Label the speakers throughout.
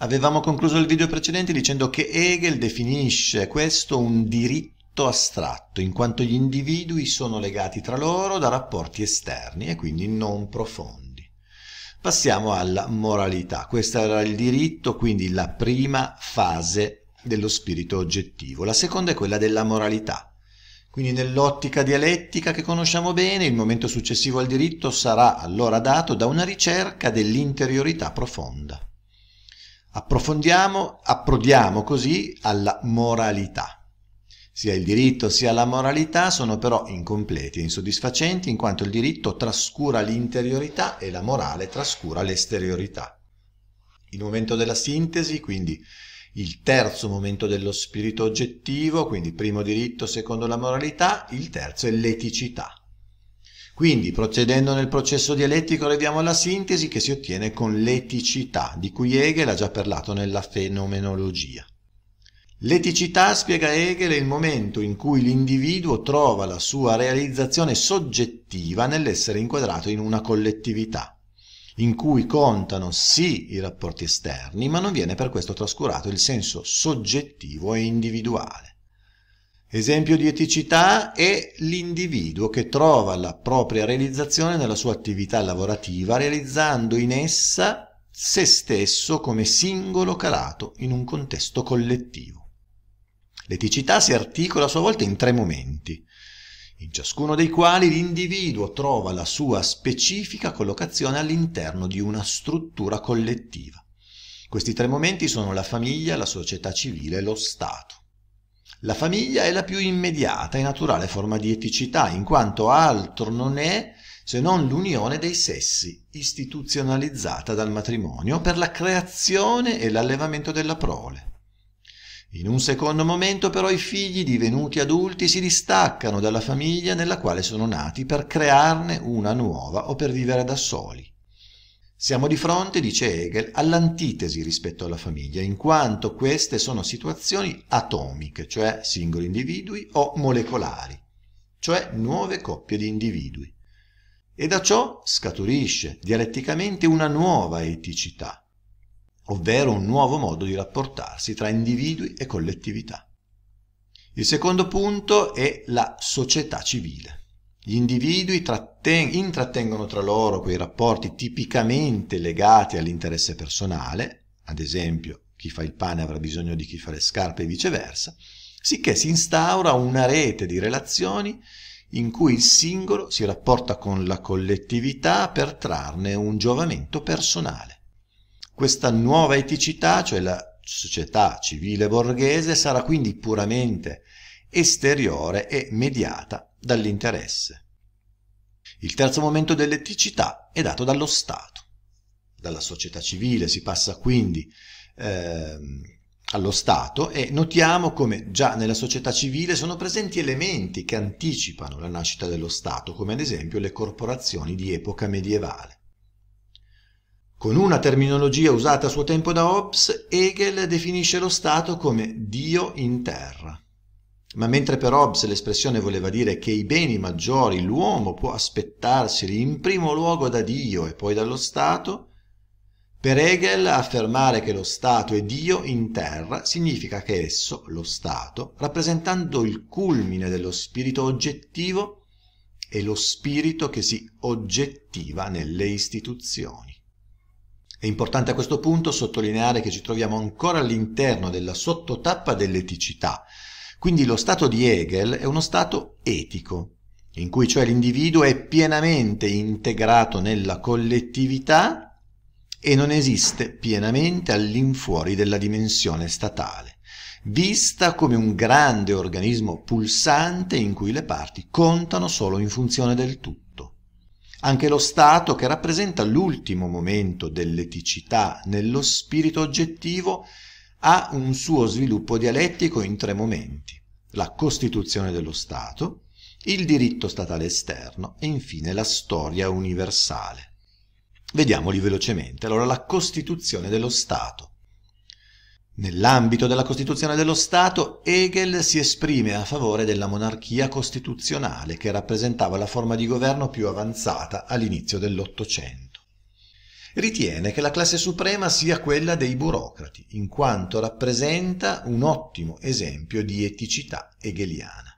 Speaker 1: Avevamo concluso il video precedente dicendo che Hegel definisce questo un diritto astratto, in quanto gli individui sono legati tra loro da rapporti esterni e quindi non profondi. Passiamo alla moralità. Questo era il diritto, quindi la prima fase dello spirito oggettivo. La seconda è quella della moralità. Quindi nell'ottica dialettica che conosciamo bene, il momento successivo al diritto sarà allora dato da una ricerca dell'interiorità profonda. Approfondiamo, approdiamo così alla moralità. Sia il diritto sia la moralità sono però incompleti e insoddisfacenti in quanto il diritto trascura l'interiorità e la morale trascura l'esteriorità. Il momento della sintesi, quindi il terzo momento dello spirito oggettivo, quindi primo diritto, secondo la moralità, il terzo è l'eticità. Quindi procedendo nel processo dialettico arriviamo alla sintesi che si ottiene con l'eticità, di cui Hegel ha già parlato nella fenomenologia. L'eticità, spiega Hegel, è il momento in cui l'individuo trova la sua realizzazione soggettiva nell'essere inquadrato in una collettività, in cui contano sì i rapporti esterni, ma non viene per questo trascurato il senso soggettivo e individuale. Esempio di eticità è l'individuo che trova la propria realizzazione nella sua attività lavorativa, realizzando in essa se stesso come singolo calato in un contesto collettivo. L'eticità si articola a sua volta in tre momenti, in ciascuno dei quali l'individuo trova la sua specifica collocazione all'interno di una struttura collettiva. Questi tre momenti sono la famiglia, la società civile e lo Stato. La famiglia è la più immediata e naturale forma di eticità, in quanto altro non è se non l'unione dei sessi, istituzionalizzata dal matrimonio per la creazione e l'allevamento della prole. In un secondo momento però i figli divenuti adulti si distaccano dalla famiglia nella quale sono nati per crearne una nuova o per vivere da soli. Siamo di fronte, dice Hegel, all'antitesi rispetto alla famiglia, in quanto queste sono situazioni atomiche, cioè singoli individui, o molecolari, cioè nuove coppie di individui. E da ciò scaturisce dialetticamente una nuova eticità, ovvero un nuovo modo di rapportarsi tra individui e collettività. Il secondo punto è la società civile. Gli individui tratten- intrattengono tra loro quei rapporti tipicamente legati all'interesse personale, ad esempio chi fa il pane avrà bisogno di chi fa le scarpe e viceversa, sicché si instaura una rete di relazioni in cui il singolo si rapporta con la collettività per trarne un giovamento personale. Questa nuova eticità, cioè la società civile borghese, sarà quindi puramente esteriore e mediata dall'interesse. Il terzo momento dell'eticità è dato dallo Stato. Dalla società civile si passa quindi ehm, allo Stato e notiamo come già nella società civile sono presenti elementi che anticipano la nascita dello Stato, come ad esempio le corporazioni di epoca medievale. Con una terminologia usata a suo tempo da Hobbes, Hegel definisce lo Stato come Dio in terra. Ma mentre per Hobbes l'espressione voleva dire che i beni maggiori l'uomo può aspettarseli in primo luogo da Dio e poi dallo Stato, per Hegel affermare che lo Stato è Dio in terra significa che esso, lo Stato, rappresentando il culmine dello spirito oggettivo, è lo spirito che si oggettiva nelle istituzioni. È importante a questo punto sottolineare che ci troviamo ancora all'interno della sottotappa dell'eticità, quindi lo stato di Hegel è uno stato etico, in cui cioè l'individuo è pienamente integrato nella collettività e non esiste pienamente all'infuori della dimensione statale, vista come un grande organismo pulsante in cui le parti contano solo in funzione del tutto. Anche lo Stato, che rappresenta l'ultimo momento dell'eticità nello spirito oggettivo, ha un suo sviluppo dialettico in tre momenti la Costituzione dello Stato, il diritto statale esterno e infine la storia universale. Vediamoli velocemente. Allora, la Costituzione dello Stato. Nell'ambito della Costituzione dello Stato, Hegel si esprime a favore della monarchia costituzionale, che rappresentava la forma di governo più avanzata all'inizio dell'Ottocento. Ritiene che la classe suprema sia quella dei burocrati, in quanto rappresenta un ottimo esempio di eticità hegeliana.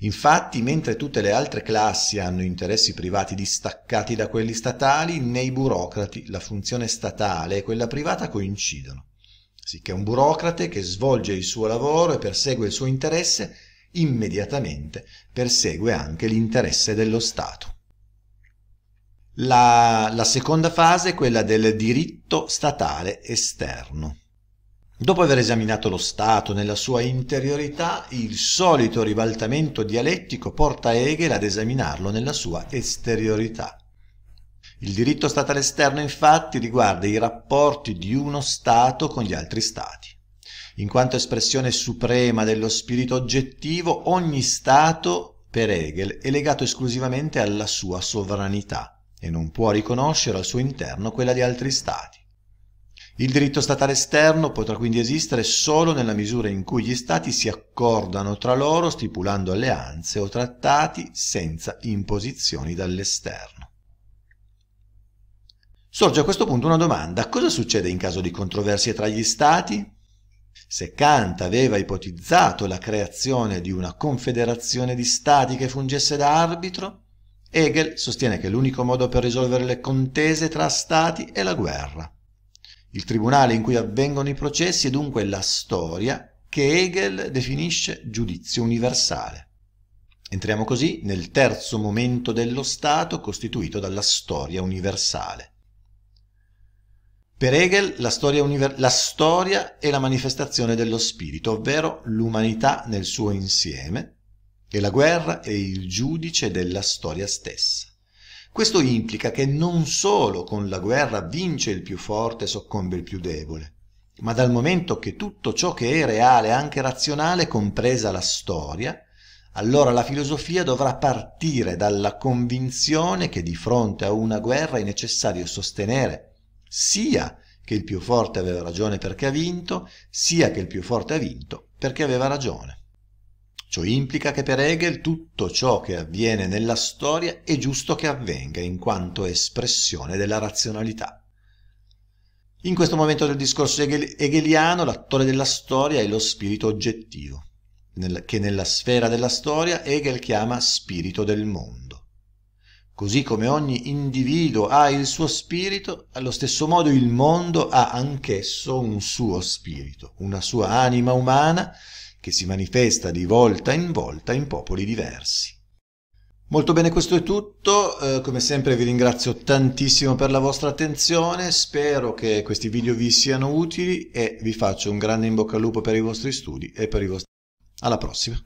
Speaker 1: Infatti, mentre tutte le altre classi hanno interessi privati distaccati da quelli statali, nei burocrati la funzione statale e quella privata coincidono. Sicché un burocrate che svolge il suo lavoro e persegue il suo interesse, immediatamente persegue anche l'interesse dello Stato. La, la seconda fase è quella del diritto statale esterno. Dopo aver esaminato lo Stato nella sua interiorità, il solito ribaltamento dialettico porta Hegel ad esaminarlo nella sua esteriorità. Il diritto statale esterno infatti riguarda i rapporti di uno Stato con gli altri Stati. In quanto espressione suprema dello spirito oggettivo, ogni Stato, per Hegel, è legato esclusivamente alla sua sovranità, e non può riconoscere al suo interno quella di altri Stati. Il diritto statale esterno potrà quindi esistere solo nella misura in cui gli Stati si accordano tra loro stipulando alleanze o trattati senza imposizioni dall'esterno. Sorge a questo punto una domanda. Cosa succede in caso di controversie tra gli Stati? Se Kant aveva ipotizzato la creazione di una confederazione di Stati che fungesse da arbitro, Hegel sostiene che l'unico modo per risolvere le contese tra stati è la guerra. Il tribunale in cui avvengono i processi è dunque la storia che Hegel definisce giudizio universale. Entriamo così nel terzo momento dello Stato costituito dalla storia universale. Per Hegel la storia, univer- la storia è la manifestazione dello spirito, ovvero l'umanità nel suo insieme, e la guerra è il giudice della storia stessa. Questo implica che non solo con la guerra vince il più forte e soccombe il più debole, ma dal momento che tutto ciò che è reale, anche razionale, compresa la storia, allora la filosofia dovrà partire dalla convinzione che di fronte a una guerra è necessario sostenere sia che il più forte aveva ragione perché ha vinto, sia che il più forte ha vinto perché aveva ragione. Ciò implica che per Hegel tutto ciò che avviene nella storia è giusto che avvenga in quanto espressione della razionalità. In questo momento del discorso hegeliano l'attore della storia è lo spirito oggettivo, che nella sfera della storia Hegel chiama spirito del mondo. Così come ogni individuo ha il suo spirito, allo stesso modo il mondo ha anch'esso un suo spirito, una sua anima umana che si manifesta di volta in volta in popoli diversi. Molto bene, questo è tutto, eh, come sempre vi ringrazio tantissimo per la vostra attenzione, spero che questi video vi siano utili e vi faccio un grande in bocca al lupo per i vostri studi e per i vostri... Alla prossima!